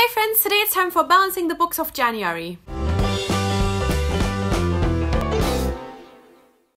Hey friends, today it's time for balancing the books of January.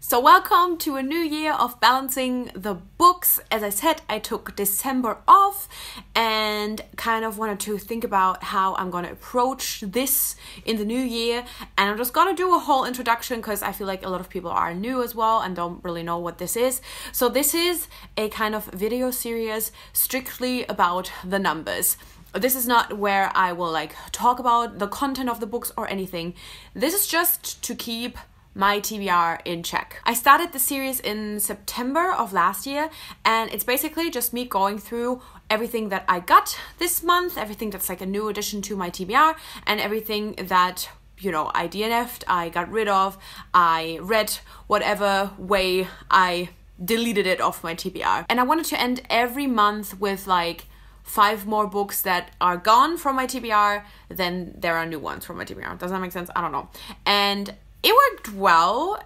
So welcome to a new year of balancing the books. As I said, I took December off and kind of wanted to think about how I'm going to approach this in the new year. And I'm just going to do a whole introduction because I feel like a lot of people are new as well and don't really know what this is. So this is a kind of video series strictly about the numbers this is not where I will like talk about the content of the books or anything. This is just to keep my TBR in check. I started the series in September of last year and it's basically just me going through everything that I got this month, everything that's like a new addition to my TBR and everything that you know, I DNF'd, I got rid of, I read whatever way I deleted it off my TBR. And I wanted to end every month with like five more books that are gone from my TBR than there are new ones from my TBR. Does that make sense? I don't know. And it worked well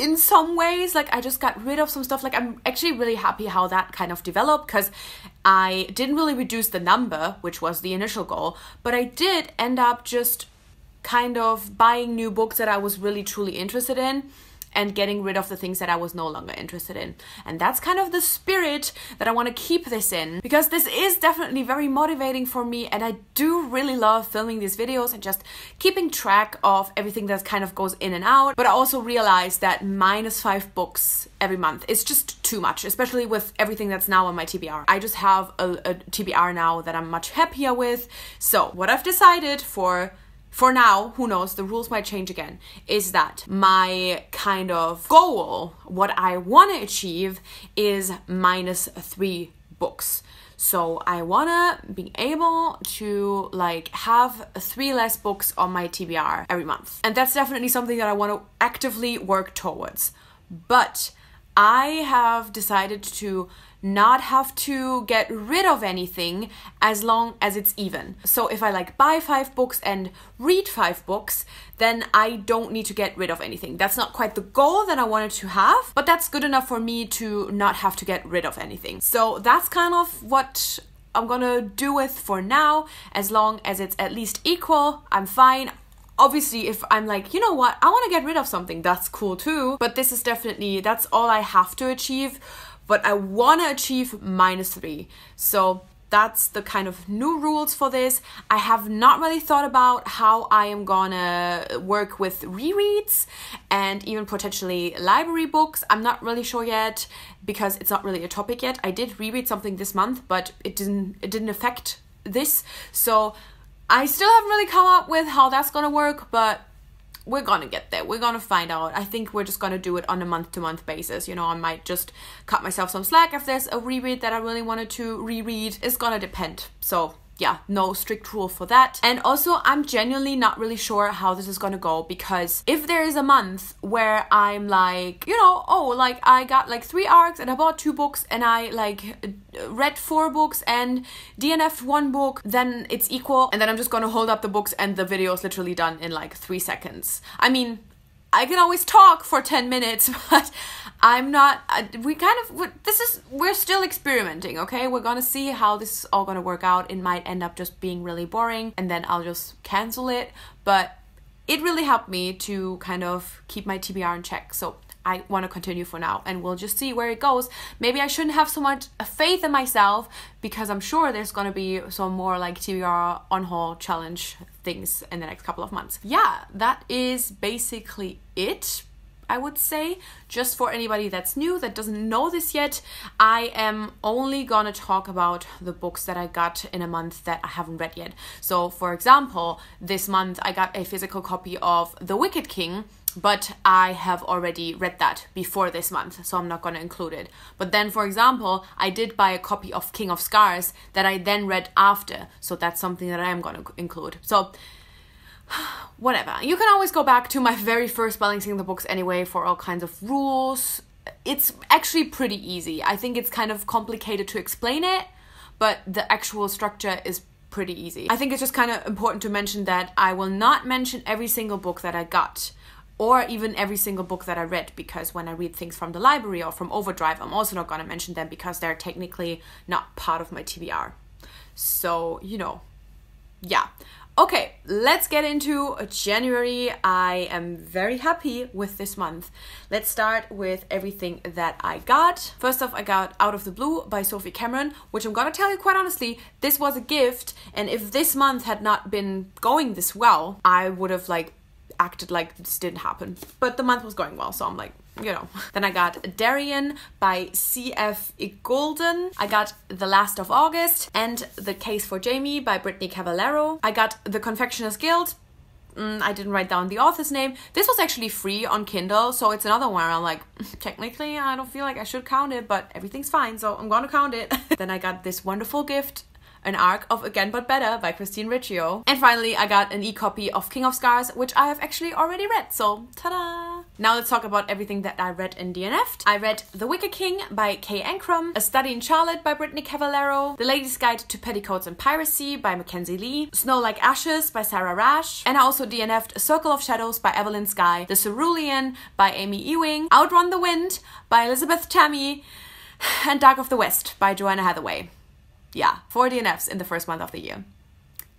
in some ways like i just got rid of some stuff like i'm actually really happy how that kind of developed because i didn't really reduce the number which was the initial goal but i did end up just kind of buying new books that i was really truly interested in and getting rid of the things that I was no longer interested in. And that's kind of the spirit that I want to keep this in because this is definitely very motivating for me and I do really love filming these videos and just keeping track of everything that kind of goes in and out. But I also realize that minus five books every month is just too much, especially with everything that's now on my TBR. I just have a, a TBR now that I'm much happier with. So what I've decided for for now, who knows, the rules might change again, is that my kind of goal, what I want to achieve, is minus three books. So I wanna be able to like have three less books on my TBR every month. And that's definitely something that I wanna actively work towards. But I have decided to not have to get rid of anything as long as it's even. So if I like buy five books and read five books, then I don't need to get rid of anything. That's not quite the goal that I wanted to have, but that's good enough for me to not have to get rid of anything. So that's kind of what I'm gonna do with for now. As long as it's at least equal, I'm fine obviously if I'm like, you know what, I want to get rid of something, that's cool too. But this is definitely, that's all I have to achieve. But I want to achieve minus three. So that's the kind of new rules for this. I have not really thought about how I am gonna work with rereads and even potentially library books. I'm not really sure yet because it's not really a topic yet. I did reread something this month, but it didn't it didn't affect this. So I still haven't really come up with how that's gonna work, but we're gonna get there. We're gonna find out. I think we're just gonna do it on a month to month basis. You know, I might just cut myself some slack if there's a reread that I really wanted to reread. It's gonna depend. So yeah, no strict rule for that. And also, I'm genuinely not really sure how this is gonna go because if there is a month where I'm like, you know, oh, like I got like three arcs and I bought two books and I like read four books and DNF'd one book, then it's equal. And then I'm just gonna hold up the books and the video is literally done in like three seconds. I mean, I can always talk for 10 minutes, but I'm not, we kind of, this is, we're still experimenting, okay? We're gonna see how this is all gonna work out. It might end up just being really boring and then I'll just cancel it, but it really helped me to kind of keep my TBR in check. So I want to continue for now and we'll just see where it goes. Maybe I shouldn't have so much faith in myself because I'm sure there's going to be some more like TBR on haul challenge things in the next couple of months. Yeah, that is basically it. I would say, just for anybody that's new that doesn't know this yet, I am only gonna talk about the books that I got in a month that I haven't read yet. So, for example, this month I got a physical copy of The Wicked King but I have already read that before this month, so I'm not going to include it. But then, for example, I did buy a copy of King of Scars that I then read after, so that's something that I am going to include. So, whatever. You can always go back to my very first Balancing the Books anyway for all kinds of rules. It's actually pretty easy. I think it's kind of complicated to explain it, but the actual structure is pretty easy. I think it's just kind of important to mention that I will not mention every single book that I got or even every single book that I read, because when I read things from the library or from Overdrive, I'm also not going to mention them because they're technically not part of my TBR. So, you know, yeah. Okay, let's get into January. I am very happy with this month. Let's start with everything that I got. First off, I got Out of the Blue by Sophie Cameron, which I'm gonna tell you quite honestly, this was a gift. And if this month had not been going this well, I would have like acted like this didn't happen. But the month was going well, so I'm like, you know. Then I got Darien by C.F. Golden. I got The Last of August and The Case for Jamie by Brittany Cavallero. I got The Confectioner's Guild mm, I didn't write down the author's name. This was actually free on Kindle, so it's another one I'm like, technically, I don't feel like I should count it, but everything's fine, so I'm gonna count it. then I got this wonderful gift an arc of Again But Better by Christine Riccio. And finally, I got an e-copy of King of Scars, which I have actually already read, so ta-da! Now let's talk about everything that I read in DNF. I read The Wicker King by Kay Ankrum, A Study in Charlotte by Brittany Cavallero, The Lady's Guide to Petticoats and Piracy by Mackenzie Lee, Snow Like Ashes by Sarah Rash, and I also DNF'd A Circle of Shadows by Evelyn Sky, The Cerulean by Amy Ewing, Outrun the Wind by Elizabeth Tammy, and Dark of the West by Joanna Hathaway yeah, four DNFs in the first month of the year.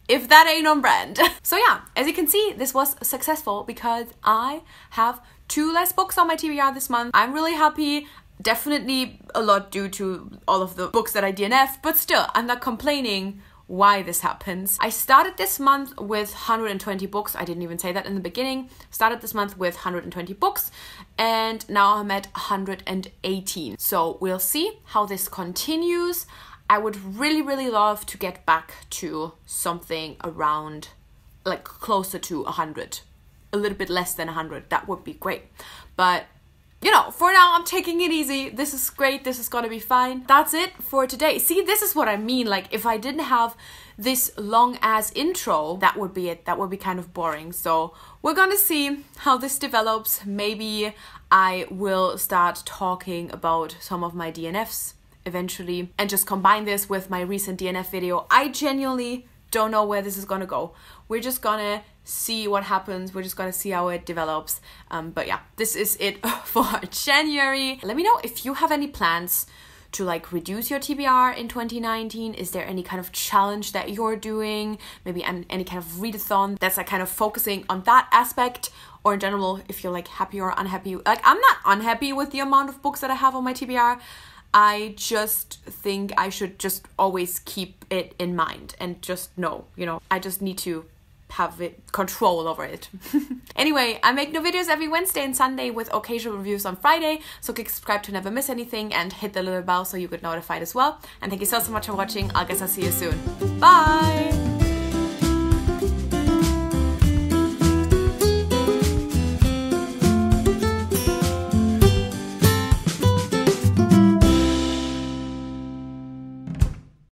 If that ain't on brand. so yeah, as you can see, this was successful because I have two less books on my TBR this month. I'm really happy. Definitely a lot due to all of the books that I DNF, but still, I'm not complaining why this happens. I started this month with 120 books. I didn't even say that in the beginning. Started this month with 120 books and now I'm at 118. So we'll see how this continues. I would really, really love to get back to something around like closer to 100, a little bit less than 100. That would be great. But you know, for now, I'm taking it easy. This is great. This is gonna be fine. That's it for today. See, this is what I mean. Like, if I didn't have this long ass intro, that would be it. That would be kind of boring. So, we're gonna see how this develops. Maybe I will start talking about some of my DNFs eventually and just combine this with my recent DNF video. I genuinely don't know where this is gonna go. We're just gonna see what happens. We're just gonna see how it develops. Um, but yeah, this is it for January. Let me know if you have any plans to like reduce your TBR in 2019? Is there any kind of challenge that you're doing? Maybe any kind of readathon that's like kind of focusing on that aspect? Or in general, if you're like happy or unhappy, like I'm not unhappy with the amount of books that I have on my TBR. I just think I should just always keep it in mind and just know, you know, I just need to have it, control over it. anyway, I make new videos every Wednesday and Sunday with occasional reviews on Friday, so click subscribe to never miss anything and hit the little bell so you get notified as well. And thank you so, so much for watching. I guess I'll see you soon. Bye!